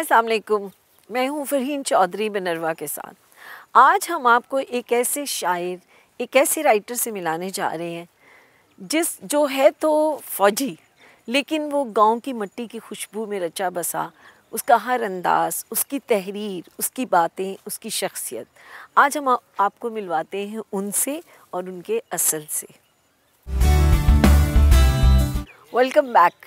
असलकुम मैं हूँ फरहीन चौधरी बनरवा के साथ आज हम आपको एक ऐसे शायर एक ऐसे राइटर से मिलाने जा रहे हैं जिस जो है तो फौजी लेकिन वो गांव की मिट्टी की खुशबू में रचा बसा उसका हर अंदाज उसकी तहरीर उसकी बातें उसकी शख्सियत आज हम आपको मिलवाते हैं उनसे और उनके असल से वेलकम बैक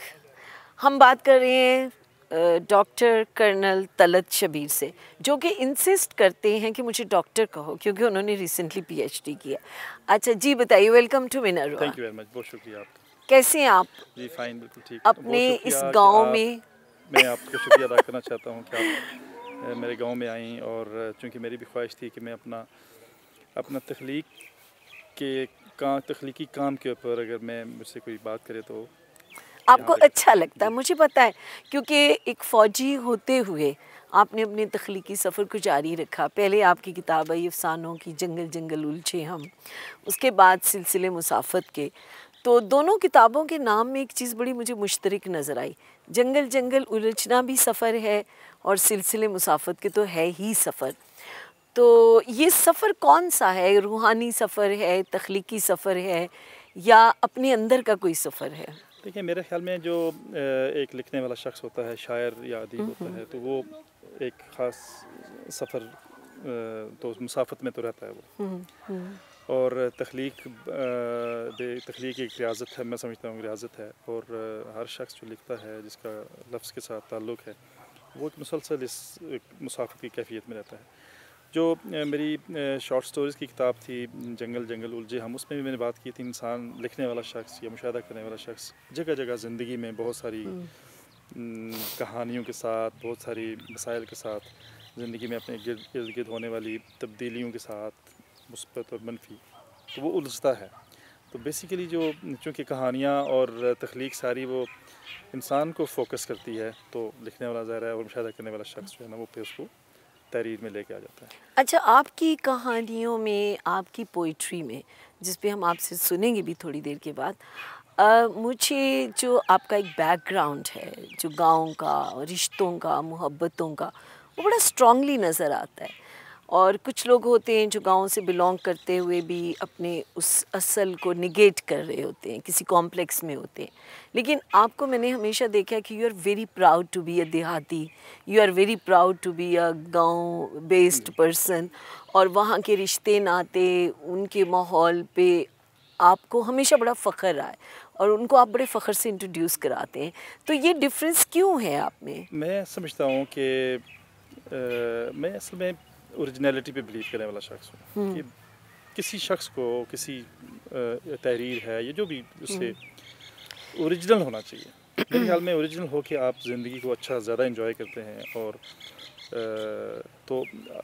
हम बात कर रहे हैं डॉक्टर कर्नल तलत शबीर से जो कि इंसिस्ट करते हैं कि मुझे डॉक्टर कहो क्योंकि उन्होंने रिसेंटली पीएचडी किया अच्छा जी बताइए वेलकम टू मिनर थैंक यू वेरी मच बहुत शुक्रिया आपका कैसे हैं आप जी फाइन बिल्कुल ठीक अपने इस गांव में मैं आपका शुक्रिया अदा करना चाहता हूँ कि आप मेरे गाँव में आई और चूँकि मेरी भी ख्वाहिश थी कि मैं अपना अपना तख्लीक के का तख्लीकी काम के ऊपर अगर मैं मुझसे कोई बात करे तो आपको अच्छा लगता है मुझे पता है क्योंकि एक फ़ौजी होते हुए आपने अपने तख्लीकी सफ़र को जारी रखा पहले आपकी किताब आई अफसानों की जंगल जंगल उलझे हम उसके बाद सिलसिले मुसाफत के तो दोनों किताबों के नाम में एक चीज़ बड़ी मुझे मुश्तरक नज़र आई जंगल जंगल उलझना भी सफ़र है और सिलसिले मुसाफत के तो है ही सफ़र तो ये सफ़र कौन सा है रूहानी सफ़र है तख्लीकी सफ़र है या अपने अंदर का कोई सफ़र है देखिए मेरे ख्याल में जो एक लिखने वाला शख्स होता है शायर या अदीब हम्म, होता है हम्म। तो वो एक ख़ास सफ़र तो मुसाफत में तो रहता है वो हम्म, और तख्लीक तख्लीक एक रियाजत है मैं समझता हूँ रियाजत है और हर शख्स जो लिखता है जिसका लफ्ज़ के साथ ताल्लुक़ है वो एक मुसलसल इस मुसाफत की कैफियत में रहता है जो मेरी शॉर्ट स्टोरीज़ की किताब थी जंगल जंगल उलझे हम उसमें भी मैंने बात की थी इंसान लिखने वाला शख्स या मुशाह करने वाला शख्स जगह जगह ज़िंदगी में बहुत सारी हम्म। कहानियों के साथ बहुत सारी मसाइल के साथ ज़िंदगी में अपने गिर्द इर्द गिर्द होने वाली तब्दीलियों के साथ मुस्बत और मनफी तो वो उलझता है तो बेसिकली जो चूँकि कहानियाँ और तख्लीक सारी वो इंसान को फोकस करती है तो लिखने वाला ज़ाहिर है और मुशाह करने वाला शख्स जो है ना वो पे उसको तहरीर में लेके आ जाता है अच्छा आपकी कहानियों में आपकी पोइट्री में जिस पे हम आपसे सुनेंगे भी थोड़ी देर के बाद मुझे जो आपका एक बैकग्राउंड है जो गाँव का रिश्तों का मोहब्बतों का वो बड़ा स्ट्रांगली नज़र आता है और कुछ लोग होते हैं जो गाँव से बिलोंग करते हुए भी अपने उस असल को निगेट कर रहे होते हैं किसी कॉम्प्लेक्स में होते हैं लेकिन आपको मैंने हमेशा देखा कि you are very proud to be a देहाती you are very proud to be a gaon based person और वहाँ के रिश्ते नाते उनके माहौल पे आपको हमेशा बड़ा फ़ख्र रहा है और उनको आप बड़े फ़ख्र से इंट्रोड्यूस कराते हैं तो ये डिफरेंस क्यों है आप में मैं समझता हूँ कि मैं असल में औरिजनैलिटी पे बिलीव करने वाला शख्स हूँ हम्म। कि किसी शख्स को किसी तहरीर है या जो भी उससे औरिजिनल हम्म। होना चाहिए मेरे ख्याल में औरिजिनल हो के आप ज़िंदगी को अच्छा ज़्यादा इन्जॉय करते हैं और तो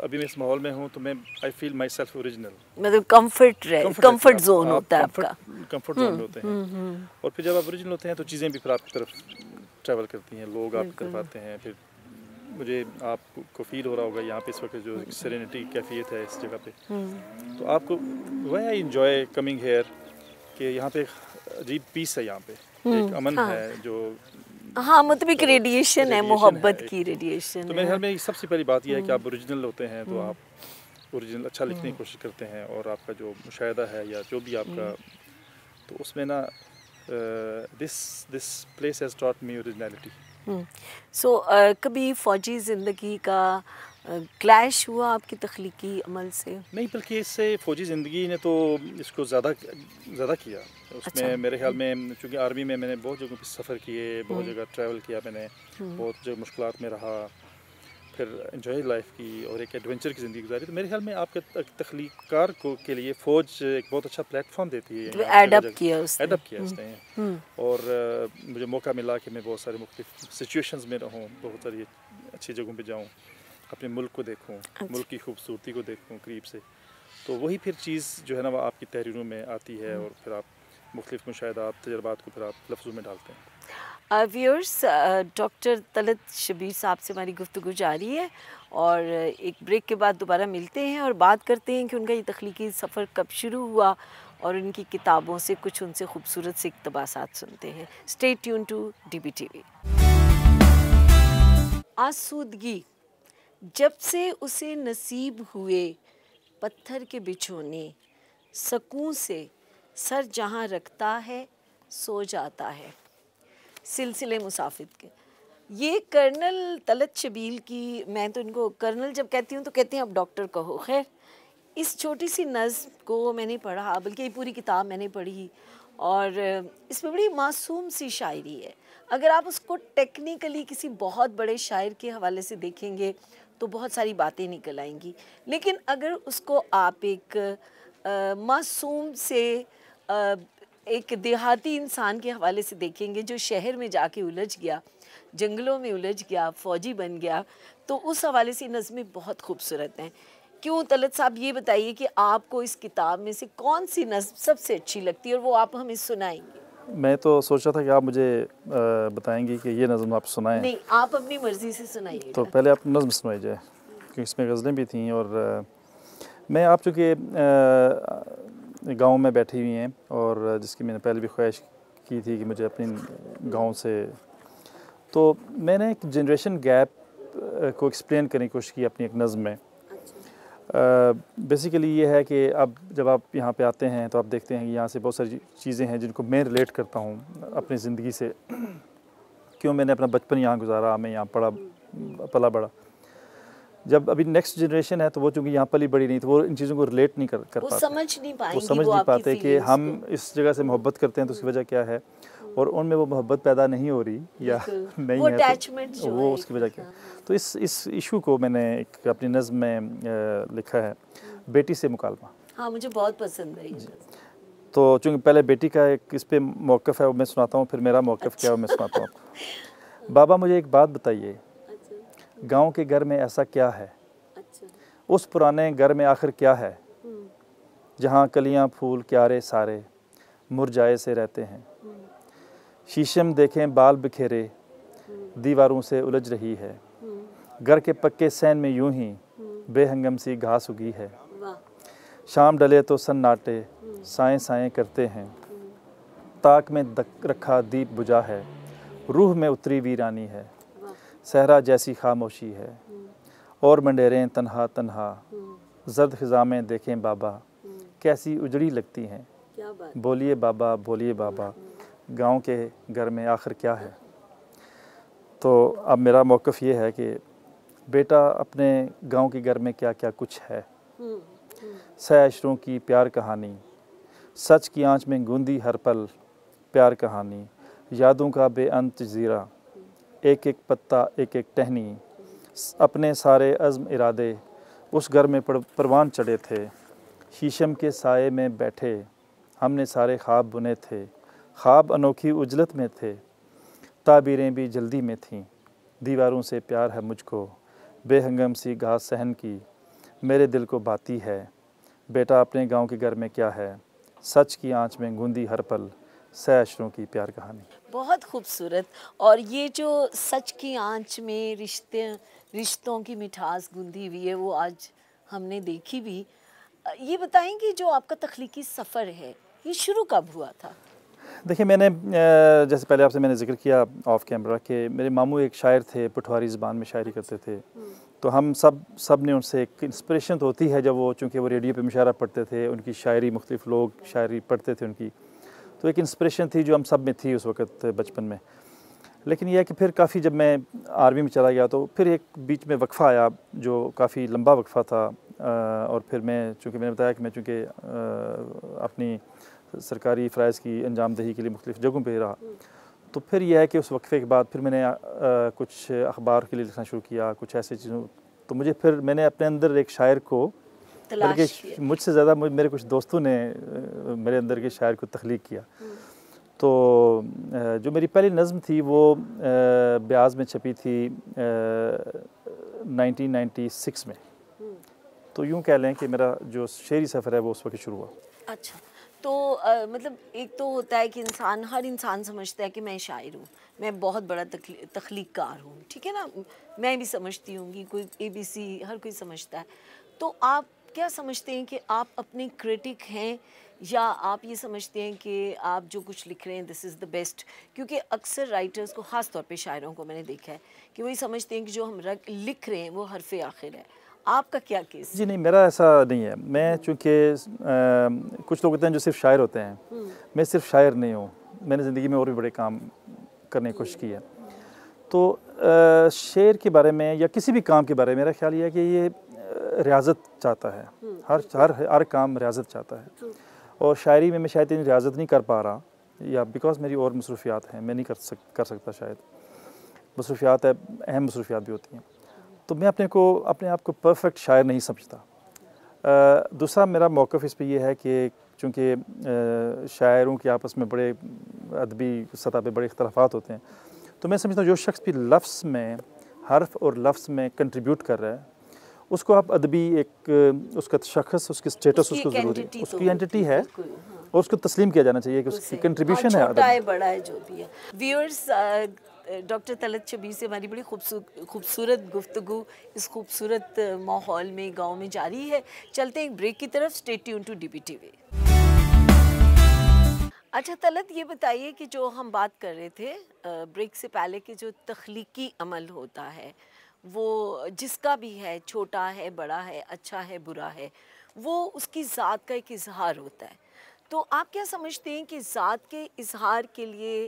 अभी मैं इस माहौल में हूँ तो मैं I feel myself original मतलब कंफर्ट कंफर्ट जोन होता है आपका कंफर्ट हम्म, जोन होते हैं और फिर जब आप ओरिजिनल होते हैं तो चीज़ें भी फिर आपकी तरफ ट्रैवल करती हैं लोग आपकी तरफ आते हैं फिर मुझे आपको फील हो रहा होगा यहाँ पे इस वक्त जो सरेनिटी कैफियत है इस जगह पे हम्म। तो आपको वह इन्जॉय कमिंग हेयर कि यहाँ पे अजीब पीस है यहाँ पे हम्म, एक अमन हाँ। है जो हाँ मतलब एक रेडिएशन है मोहब्बत की रेडिएशन तो मेरे ख्याल में सबसे पहली बात यह है कि हम्म। आप ओरिजिनल होते हैं तो आप ओरिजिनल अच्छा लिखने की कोशिश करते हैं और आपका जो मुशाह है या जो भी आपका तो उसमें ना this this place has taught me originality so hmm. so, uh, कभी फ़ौजी ज़िंदगी का क्लैश uh, हुआ आपकी तख्लीकी अमल से नहीं बल्कि इससे फ़ौजी ज़िंदगी ने तो इसको ज़्यादा ज़्यादा किया उसमें अच्छा। मेरे ख्याल में चूँकि आर्मी में मैंने बहुत जगहों पर सफ़र किए बहुत हम्म। जगह ट्रैवल किया मैंने हम्म। बहुत जगह मुश्किल में रहा फिर इंजॉय लाइफ की और एक एडवेंचर की ज़िंदगी गुजारी तो मेरे ख्याल में आपके तख्लीकार को के लिए फ़ौज एक बहुत अच्छा प्लेटफॉर्म देती है एडप तो किया उसने एडअप किया उसने हम्म। हम्म। और मुझे मौका मिला कि मैं बहुत सारे मुख्तफ सिचुएशंस में रहूँ बहुत सारी अच्छी जगहों पर जाऊँ अपने मुल्क को देखूँ अच्छा। मुल्क की खूबसूरती को देखूँ करीब से तो वही फिर चीज़ जो है ना वो आपकी तहरीरों में आती है हम्म। और फिर आप मुख्तफ मुशाह तजर्बा को फिर आप लफ्ज़ों में डालते हैं व्यूअर्स डॉक्टर तलत शबीर साहब से हमारी गुफ्तु जारी है और uh, एक ब्रेक के बाद दोबारा मिलते हैं और बात करते हैं कि उनका ये तख्लीकी सफ़र कब शुरू हुआ और उनकी किताबों से कुछ उनसे खूबसूरत से इकतबासात सुनते हैं stay tune to D B T V आसूदगी जब से उसे नसीब हुए पत्थर के बिछोने सकूँ से सर जहाँ रखता है सो जाता है सिलसिले मुसाफिर के ये कर्नल तलत शबील की मैं तो इनको कर्नल जब कहती हूँ तो कहते हैं अब डॉक्टर कहो खैर इस छोटी सी नज़म को मैंने पढ़ा बल्कि ये पूरी किताब मैंने पढ़ी और इसमें बड़ी मासूम सी शायरी है अगर आप उसको टेक्निकली किसी बहुत बड़े शायर के हवाले से देखेंगे तो बहुत सारी बातें निकल आएंगी लेकिन अगर उसको आप एक मासूम से एक देहाती इंसान के हवाले से देखेंगे जो शहर में जाके उलझ गया जंगलों में उलझ गया फौजी बन गया तो उस हवाले से नज़में बहुत खूबसूरत हैं क्यों तलत साहब ये बताइए कि आपको इस किताब में से कौन सी नज़म सबसे अच्छी लगती है और वो आप हमें सुनाएंगे मैं तो सोचा था कि आप मुझे बताएंगे कि ये नज़म आप सुनाएं नहीं आप अपनी मर्ज़ी से सुनाइए तो पहले आप नज़म सुनाई जाए क्योंकि इसमें गज़लें भी थी और मैं आप चूँकि गांव में बैठी हुई हैं और जिसकी मैंने पहले भी ख्वाहिश की थी कि मुझे अपने गांव से तो मैंने एक जनरेशन गैप को एक्सप्लेन करने की कोशिश की अपनी एक नज़म में बेसिकली अच्छा। ये है कि अब जब आप यहाँ पे आते हैं तो आप देखते हैं कि यहाँ से बहुत सारी चीज़ें हैं जिनको मैं रिलेट करता हूँ अपनी ज़िंदगी से क्यों मैंने अपना बचपन यहाँ गुजारा मैं यहाँ पढ़ा पला बड़ा जब अभी नेक्स्ट जनरेशन है तो वो चूंकि यहाँ पली बड़ी नहीं तो वो इन चीज़ों को रिलेट नहीं कर कर पाते समझ नहीं पाते वो समझ नहीं पाते कि हम इस जगह से मोहब्बत करते हैं तो उसकी वजह क्या है हम्म। और उनमें वो मोहब्बत पैदा नहीं हो रही या नहीं वो है तो वो उसकी वजह क्या हाँ। तो इस इस इशू को मैंने एक अपनी नज़म में लिखा है हम्म। बेटी से मुकालमा हाँ मुझे बहुत पसंद है तो चूँकि पहले बेटी का एक इस पर मौक़ है वो मैं सुनाता हूँ फिर मेरा मौक़ क्या है मैं सुनाता हूँ बाबा मुझे एक बात बताइए गांव के घर में ऐसा क्या है अच्छा। उस पुराने घर में आखिर क्या है हम्म। जहाँ कलियां फूल क्यारे सारे मुरझाए से रहते हैं हम्म। शीशम देखें बाल बिखेरे हम्म। दीवारों से उलझ रही है घर के पक्के सैन में यूं ही बेहंगम सी घास उगी है शाम डले तो सन्नाटे साए साए करते हैं ताक में रखा दीप बुझा है रूह में उतरी वीरानी है सहरा जैसी खामोशी है और मंडेरें तनहा तनहा जर्द में देखें बाबा कैसी उजड़ी लगती हैं बोलिए बाबा बोलिए बाबा गांव के घर में आखिर क्या है तो अब मेरा मौक़ ये है कि बेटा अपने गांव के घर में क्या क्या कुछ है हम्म, हम्म। सहशरों की प्यार कहानी सच की आंच में गूंदी हर पल प्यार कहानी यादों का बेअंत जीरा एक एक पत्ता एक एक टहनी अपने सारे अज़म इरादे उस घर में परवान चढ़े थे शीशम के साय में बैठे हमने सारे ख्वाब बुने थे ख्वाब अनोखी उजलत में थे ताबीरें भी जल्दी में थीं दीवारों से प्यार है मुझको बेहंगम सी घास सहन की मेरे दिल को बाती है बेटा अपने गांव के घर में क्या है सच की आंच में गूंदी हर पल सैशरों की प्यार कहानी बहुत खूबसूरत और ये जो सच की आंच में रिश्ते रिश्तों की मिठास गूंधी हुई है वो आज हमने देखी भी ये बताएं कि जो आपका तख्लीकी सफ़र है ये शुरू कब हुआ था देखिए मैंने जैसे पहले आपसे मैंने जिक्र किया ऑफ कैमरा के मेरे मामू एक शायर थे पटवारी ज़बान में शायरी करते थे अच्छा। हम्म। तो हम सब सब ने उनसे एक इंस्पिरेशन तो होती है जब वो चूँकि वो रेडियो पे मुशारा पढ़ते थे उनकी शायरी मुख्तफ लोग शायरी पढ़ते थे उनकी तो एक इंस्पिरेशन थी जो हम सब में थी उस वक्त बचपन में लेकिन यह है कि फिर काफ़ी जब मैं आर्मी में चला गया तो फिर एक बीच में वक्फ़ा आया जो काफ़ी लंबा वक्फ़ा था और फिर मैं चूँकि मैंने बताया कि मैं चूँकि अपनी सरकारी फ़रज़ की अंजामदही के लिए मुख्तफ़ जगहों पर रहा तो फिर यह है कि उस वक्फ़े के बाद फिर मैंने आ, कुछ अखबार के लिए लिखना शुरू किया कुछ ऐसी चीज़ों तो मुझे फिर मैंने अपने अंदर एक शायर को बल्कि मुझसे ज़्यादा मुझ मेरे कुछ दोस्तों ने मेरे अंदर के शायर को तख्लीक किया हम्म। तो जो मेरी पहली नज़म थी वो ब्याज में छपी थी 1996 में हम्म। तो यूँ कह लें कि मेरा जो शेरी सफ़र है वो उस वक्त शुरू हुआ अच्छा तो आ, मतलब एक तो होता है कि इंसान हर इंसान समझता है कि मैं शायर हूँ मैं बहुत बड़ा तख्लीकार हूँ ठीक है ना मैं भी समझती हूँ कि कोई ए बी सी हर कोई समझता है तो आप क्या समझते हैं कि आप अपने क्रिटिक हैं या आप ये समझते हैं कि आप जो कुछ लिख रहे हैं दिस इज़ द बेस्ट क्योंकि अक्सर राइटर्स को ख़ास तौर पे शायरों को मैंने देखा है कि वही समझते हैं कि जो हम लिख रहे हैं वो हरफ आखिर है आपका क्या केस जी नहीं मेरा ऐसा नहीं है मैं चूँकि कुछ लोग होते हैं जो सिर्फ शायर होते हैं हम्म। मैं सिर्फ शायर नहीं हूँ मैंने ज़िंदगी में और भी बड़े काम करने की कोशिश की है हम्म। तो शेर के बारे में या किसी भी काम के बारे में मेरा ख्याल यह है कि ये रियाजत चाहता है हम्म। हर हर हर काम रियाजत चाहता है और शायरी में मैं शायद इतनी रियाजत नहीं कर पा रहा या बिकॉज मेरी और मसरूफियात हैं मैं नहीं कर सक कर सकता शायद मसरूफियात है अहम मसरूफियात भी होती हैं तो मैं अपने को अपने आप को परफेक्ट शायर नहीं समझता दूसरा मेरा मौक़ इस पर यह है कि चूँकि शायरों के आपस में बड़े अदबी सतह पर बड़े इख्तलाफात होते हैं तो मैं समझता हूँ जो शख्स भी लफ्स में हर्फ और लफ्स में कंट्रीब्यूट कर रहा है उसको आप अदबी एक उसका शख्स उसकी स्टेटस उसको ज़रूरी है तो उसकी एंटिटी है हाँ। और उसको तस्लीम किया जाना चाहिए कि उसकी कंट्रीब्यूशन है बड़ा है जो भी है व्यूअर्स डॉक्टर तलत शबीर से हमारी बड़ी खूबसूरत गुफ्तु इस खूबसूरत माहौल में गांव में जारी है चलते हैं एक ब्रेक की तरफ stay tune to D B T अच्छा तलत ये बताइए कि जो हम बात कर रहे थे ब्रेक से पहले कि जो तख्लीकी अमल होता है वो जिसका भी है छोटा है बड़ा है अच्छा है बुरा है वो उसकी ज़ात का एक इजहार होता है तो आप क्या समझते हैं कि ज़ात के इजहार के लिए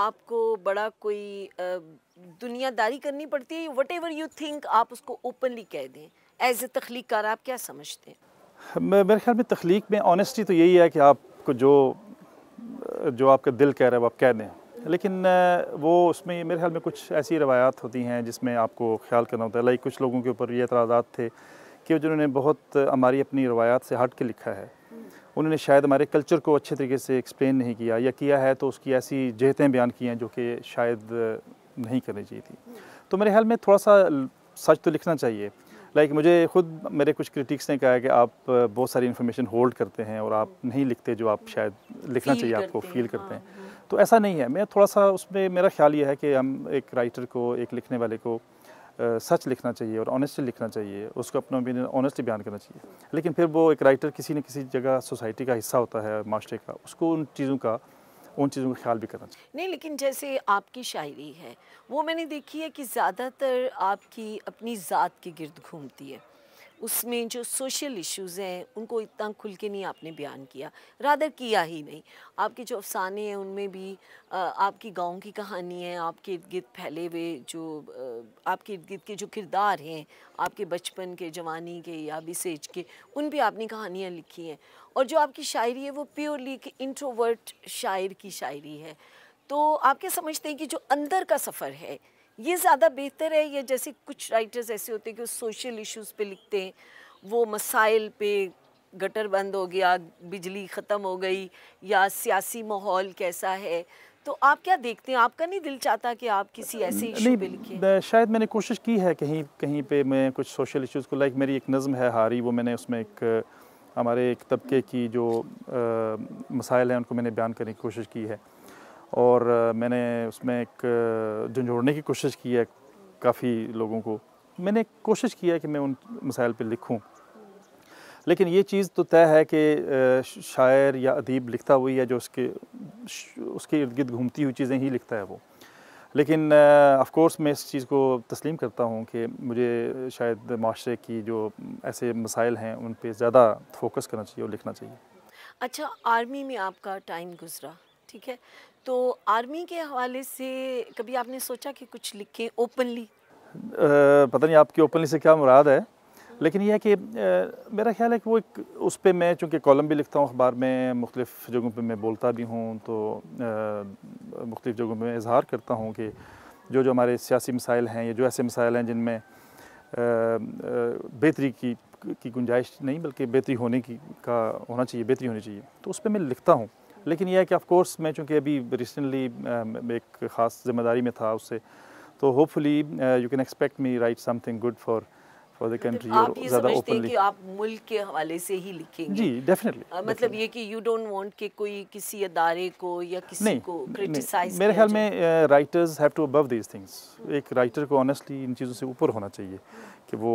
आपको बड़ा कोई दुनियादारी करनी पड़ती है वट एवर यू थिंक आप उसको ओपनली कह दें एज ए तख्लीकार आप क्या समझते हैं मेरे ख्याल में तख्लीक में ऑनेस्टी तो यही है कि आपको जो जो आपका दिल कह रहा है वो आप कह दें लेकिन वो उसमें मेरे ख्याल में कुछ ऐसी रवायात होती हैं जिसमें आपको ख्याल करना होता है लाइक कुछ लोगों के ऊपर ये एतराज़ा थे कि जिन्होंने बहुत हमारी अपनी रवायात से हट के लिखा है उन्होंने शायद हमारे कल्चर को अच्छे तरीके से एक्सप्लेन नहीं किया या किया है तो उसकी ऐसी जहतें बयान की हैं जो कि शायद नहीं करनी चाहिए थी तो मेरे ख्याल में थोड़ा सा सच तो लिखना चाहिए लाइक मुझे ख़ुद मेरे कुछ क्रिटिक्स ने कहा है कि आप बहुत सारी इन्फॉर्मेशन होल्ड करते हैं और आप नहीं लिखते जो आप शायद लिखना चाहिए आपको फील करते हैं तो ऐसा नहीं है मैं थोड़ा सा उसमें मेरा ख्याल ये है कि हम एक राइटर को एक लिखने वाले को सच लिखना चाहिए और ऑनेस्टली लिखना चाहिए उसको अपना ओपिनियन ऑनेस्टली बयान करना चाहिए लेकिन फिर वो एक राइटर किसी न किसी जगह सोसाइटी का हिस्सा होता है माशरे का उसको उन चीज़ों का उन चीज़ों का ख्याल भी करना चाहिए नहीं लेकिन जैसे आपकी शायरी है वो मैंने देखी है कि ज़्यादातर आपकी अपनी ज़ात के गिरद घूमती है उसमें जो सोशल इश्यूज़ हैं उनको इतना खुल के नहीं आपने बयान किया रादर किया ही नहीं आपके जो अफसाने हैं उनमें भी आपकी गांव की कहानी है आपके इर्द गिर्द फैले हुए जो आपके इर्द गिर्द के जो किरदार हैं आपके बचपन के जवानी के या बिस एज के उन भी आपने कहानियाँ लिखी हैं और जो आपकी शायरी है वो प्योरली एक इंट्रोवर्ट शायर की शायरी है तो आप क्या समझते हैं कि जो अंदर का सफ़र है ये ज़्यादा बेहतर है या जैसे कुछ राइटर्स ऐसे होते हैं कि वो सोशल इश्यूज़ पे लिखते हैं वो मसाइल पे गटर बंद हो गया बिजली ख़त्म हो गई या सियासी माहौल कैसा है तो आप क्या देखते हैं आपका नहीं दिल चाहता कि आप किसी ऐसे इशू पे लिखें शायद मैंने कोशिश की है कहीं कहीं पे मैं कुछ सोशल इश्यूज़ को लाइक मेरी एक नज़म है हारी वो मैंने उसमें एक हमारे एक तबके की जो आ, मसाइल हैं उनको मैंने बयान करने की कोशिश की है और मैंने उसमें एक झंझोड़ने की कोशिश की है काफ़ी लोगों को मैंने कोशिश की है कि मैं उन मसाइल पर लिखूँ लेकिन ये चीज़ तो तय है कि शायर या अदीब लिखता हुई है जो उसके उसके इर्द गिर्द घूमती हुई चीज़ें ही लिखता है वो लेकिन ऑफ कोर्स मैं इस चीज़ को तस्लीम करता हूँ कि मुझे शायद माशरे की जो ऐसे मसाइल हैं उन पर ज़्यादा फोकस करना चाहिए और लिखना चाहिए अच्छा आर्मी में आपका टाइम गुजरा ठीक है तो आर्मी के हवाले से कभी आपने सोचा कि कुछ लिखें ओपनली पता नहीं आपकी ओपनली से क्या मुराद है लेकिन यह है कि मेरा ख्याल है कि वो एक उस पर मैं चूँकि कॉलम भी लिखता हूँ अखबार में मुख्तफ़ जगहों पर मैं बोलता भी हूँ तो मुख्तु जगहों पर इजहार करता हूँ कि जो जो हमारे सियासी मसाइल हैं या जो ऐसे मसाइल हैं जिनमें बेहतरी की की गुंजाइश नहीं बल्कि बेहतरी होने की का होना चाहिए बेहतरी होनी चाहिए तो उस पर मैं लिखता हूँ लेकिन यह है कि ऑफकोर्स मैं चूँकि अभी रिसेंटली एक ख़ास जिम्मेदारी में था उससे तो hopefully you can expect me write something good for for the country और ज्यादा ओपनली आप मुल्क के हवाले से ही लिखेंगे जी डेफिनेटली uh, मतलब ये कि यू डोंट वांट कि कोई किसी अदारे को या किसी नहीं, को क्रिटिसाइज मेरे ख्याल में writers have to above these things एक राइटर को ऑनेस्टली इन चीज़ों से ऊपर होना चाहिए कि वो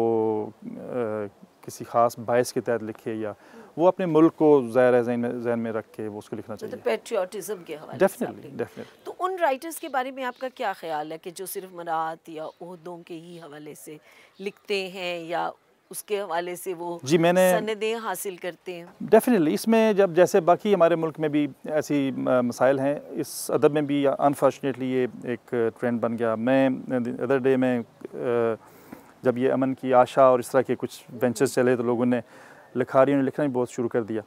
किसी ख़ास बायस के तहत लिखे या वो अपने मुल्क को ज़ाहिर जहन में जहन में रख के वो उसको लिखना तो चाहिए पेट्रियाटिज़म के हवाले डेफिनेटली डेफिनेटली तो उन राइटर्स के बारे में आपका क्या ख्याल है कि जो सिर्फ मरात या उहदों के ही हवाले से लिखते हैं या उसके हवाले से वो जी मैंने सनदें हासिल करते हैं डेफिनेटली इसमें जब जैसे बाकी हमारे मुल्क में भी ऐसी मसाइल हैं इस अदब में भी अनफॉर्चुनेटली ये एक ट्रेंड बन गया मैं अदर डे में आ, जब ये अमन की आशा और इस तरह के कुछ वेंचर्स चले तो लोगों ने लिखारियों ने लिखना भी बहुत शुरू कर दिया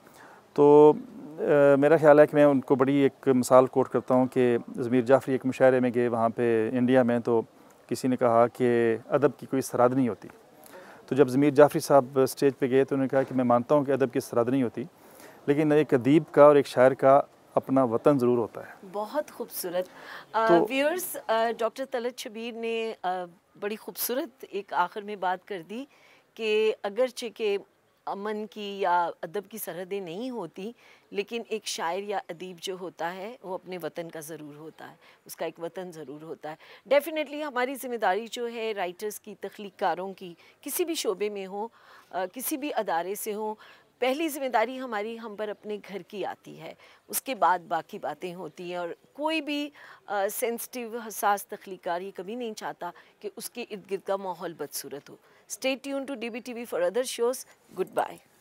तो आ, मेरा ख्याल है कि मैं उनको बड़ी एक मिसाल कोट करता हूँ कि ज़मीर जाफरी एक मुशायरे में गए वहाँ पर इंडिया में तो किसी ने कहा कि अदब की कोई सराद नहीं होती तो जब ज़मीर जाफरी साहब स्टेज पर गए तो उन्होंने कहा कि मैं मानता हूँ कि अदब की सराद नहीं होती लेकिन एक अदीब का और एक शायर का अपना वतन ज़रूर होता है बहुत खूबसूरत व्यूअर्स तो डॉक्टर तलत शबीर ने आ, बड़ी खूबसूरत एक आखिर में बात कर दी कि अगरचे के अमन की या अदब की सरहदें नहीं होती लेकिन एक शायर या अदीब जो होता है वो अपने वतन का ज़रूर होता है उसका एक वतन ज़रूर होता है डेफिनेटली हमारी जिम्मेदारी जो है राइटर्स की तख्लीकारों की किसी भी शोबे में हो किसी भी अदारे से हो पहली जिम्मेदारी हमारी हम पर अपने घर की आती है उसके बाद बाकी बातें होती हैं और कोई भी सेंसिटिव हसास तख्लीकार ये कभी नहीं चाहता कि उसके इर्द गिर्द का माहौल बदसूरत हो stay tune to D B T V for other shows good bye